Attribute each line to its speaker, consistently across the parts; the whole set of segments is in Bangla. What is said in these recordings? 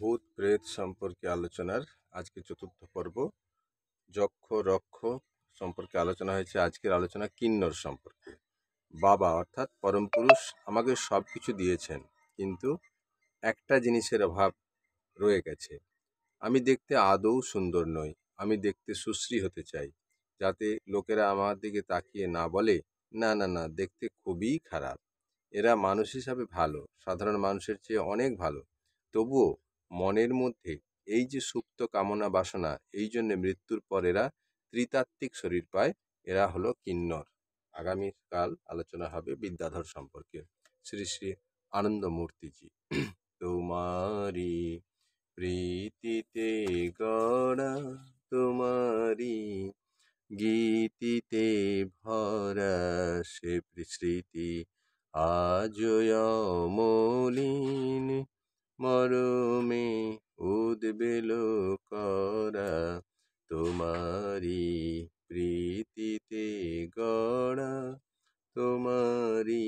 Speaker 1: ভূত প্রেত সম্পর্কে আলোচনার আজকে চতুর্থ পর্ব যক্ষ রক্ষ সম্পর্কে আলোচনা হয়েছে আজকের আলোচনা কিন্নর সম্পর্কে বাবা অর্থাৎ পরম পুরুষ আমাকে সব কিছু দিয়েছেন কিন্তু একটা জিনিসের অভাব রয়ে গেছে আমি দেখতে আদৌ সুন্দর নই আমি দেখতে সুশ্রী হতে চাই যাতে লোকেরা আমার দিকে তাকিয়ে না বলে না না না দেখতে খুবই খারাপ এরা মানুষ হিসাবে ভালো সাধারণ মানুষের চেয়ে অনেক ভালো তবুও মনের মধ্যে এই যে সুপ্ত কামনা বাসনা এই জন্যে মৃত্যুর পর এরা ত্রিতাত্ত্বিক শরীর পায় এরা হলো কিন্নর আগামীকাল আলোচনা হবে বিদ্যাধর সম্পর্কে শ্রী শ্রী আনন্দমূর্তিজি তোমারি প্রীতিতে গড়া তোমারি গীতিতে ভরা সে স্মৃতি আজ মলিন মরমে উদ্বেল করা তোমারি প্রীতিতে গড়া তোমারি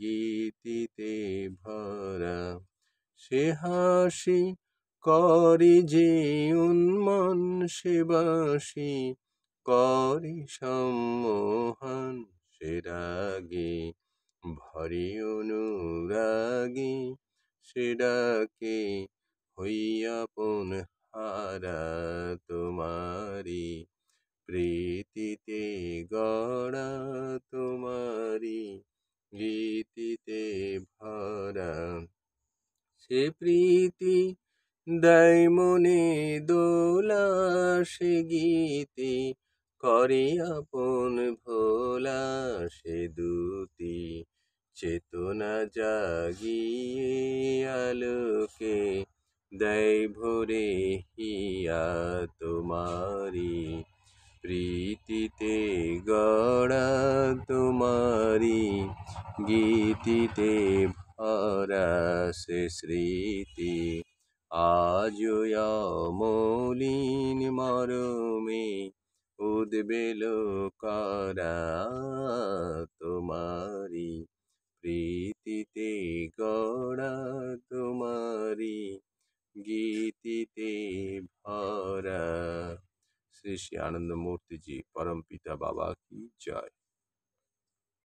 Speaker 1: গীতিতে ভরা সে হাসি করি যে উন্মন সেবাসি করি সম্মোহন সে রাগে ভরি অনুরাগী সেডাকে হইয়া পুন হারা তোমারি প্রীতিতে গড়া তোমারি গীতিতে ভরা সে প্রীতি দেয় মনে দোলা সে গীতি করিয়া আপন ভোলা সে দুতি চেতনা জাগিয়ে আলোকে দেয় ভরে হিয়া তোমারি প্রীতিতে গড়া তোমারি গীতিতে ভরা সে স্মৃতি আজয় মলিন মরমে উদ্বেল করা তোমার गीति ते भर श्री श्री आनंद मूर्ति जी परम पिता बाबा की जय